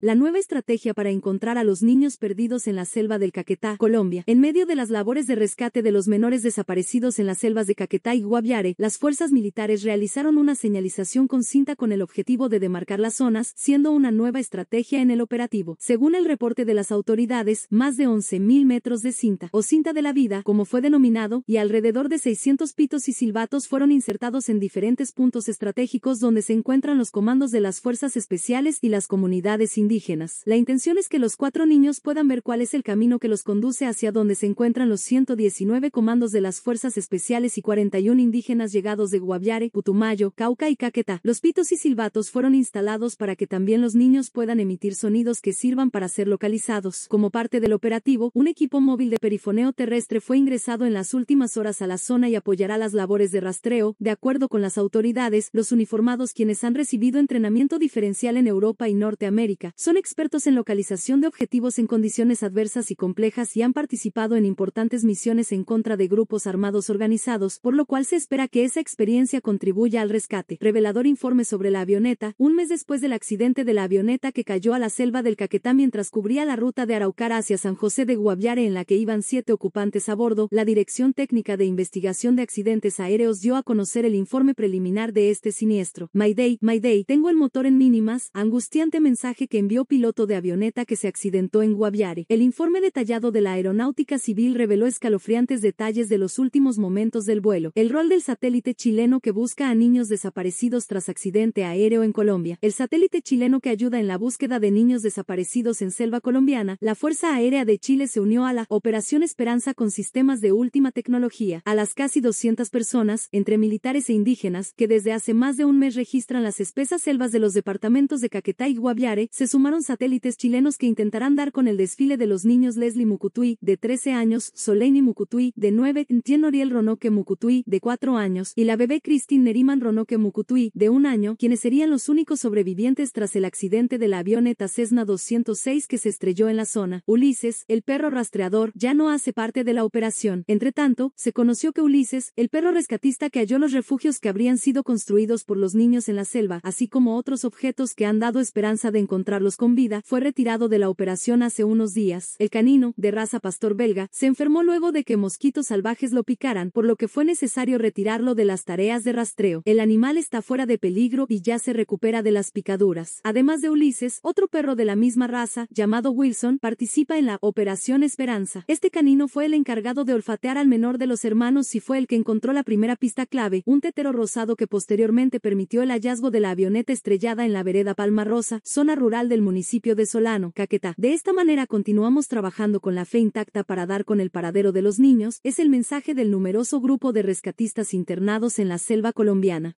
La nueva estrategia para encontrar a los niños perdidos en la selva del Caquetá, Colombia. En medio de las labores de rescate de los menores desaparecidos en las selvas de Caquetá y Guaviare, las fuerzas militares realizaron una señalización con cinta con el objetivo de demarcar las zonas, siendo una nueva estrategia en el operativo. Según el reporte de las autoridades, más de 11.000 metros de cinta, o cinta de la vida, como fue denominado, y alrededor de 600 pitos y silbatos fueron insertados en diferentes puntos estratégicos donde se encuentran los comandos de las fuerzas especiales y las comunidades indígenas indígenas. La intención es que los cuatro niños puedan ver cuál es el camino que los conduce hacia donde se encuentran los 119 comandos de las Fuerzas Especiales y 41 indígenas llegados de Guaviare, Putumayo, Cauca y Caquetá. Los pitos y silbatos fueron instalados para que también los niños puedan emitir sonidos que sirvan para ser localizados. Como parte del operativo, un equipo móvil de perifoneo terrestre fue ingresado en las últimas horas a la zona y apoyará las labores de rastreo. De acuerdo con las autoridades, los uniformados quienes han recibido entrenamiento diferencial en Europa y Norteamérica, son expertos en localización de objetivos en condiciones adversas y complejas y han participado en importantes misiones en contra de grupos armados organizados, por lo cual se espera que esa experiencia contribuya al rescate. Revelador informe sobre la avioneta, un mes después del accidente de la avioneta que cayó a la selva del Caquetá mientras cubría la ruta de Araucar hacia San José de Guaviare en la que iban siete ocupantes a bordo, la Dirección Técnica de Investigación de Accidentes Aéreos dio a conocer el informe preliminar de este siniestro. My day, my day, tengo el motor en mínimas, angustiante mensaje que envió piloto de avioneta que se accidentó en Guaviare. El informe detallado de la aeronáutica civil reveló escalofriantes detalles de los últimos momentos del vuelo. El rol del satélite chileno que busca a niños desaparecidos tras accidente aéreo en Colombia. El satélite chileno que ayuda en la búsqueda de niños desaparecidos en selva colombiana. La Fuerza Aérea de Chile se unió a la Operación Esperanza con sistemas de última tecnología. A las casi 200 personas, entre militares e indígenas, que desde hace más de un mes registran las espesas selvas de los departamentos de Caquetá y Guaviare, se tomaron satélites chilenos que intentarán dar con el desfile de los niños Leslie Mukutui, de 13 años, Soleini Mukutui, de 9, Ntien Oriel Ronoke Mukutui, de 4 años, y la bebé Christine Neriman Ronoke Mukutui, de 1 año, quienes serían los únicos sobrevivientes tras el accidente de la avioneta Cessna 206 que se estrelló en la zona. Ulises, el perro rastreador, ya no hace parte de la operación. Entre tanto, se conoció que Ulises, el perro rescatista que halló los refugios que habrían sido construidos por los niños en la selva, así como otros objetos que han dado esperanza de encontrarlos con vida, fue retirado de la operación hace unos días. El canino, de raza pastor belga, se enfermó luego de que mosquitos salvajes lo picaran, por lo que fue necesario retirarlo de las tareas de rastreo. El animal está fuera de peligro y ya se recupera de las picaduras. Además de Ulises, otro perro de la misma raza, llamado Wilson, participa en la Operación Esperanza. Este canino fue el encargado de olfatear al menor de los hermanos y fue el que encontró la primera pista clave, un tetero rosado que posteriormente permitió el hallazgo de la avioneta estrellada en la vereda Palma Rosa, zona rural de municipio de Solano, Caquetá. De esta manera continuamos trabajando con la fe intacta para dar con el paradero de los niños, es el mensaje del numeroso grupo de rescatistas internados en la selva colombiana.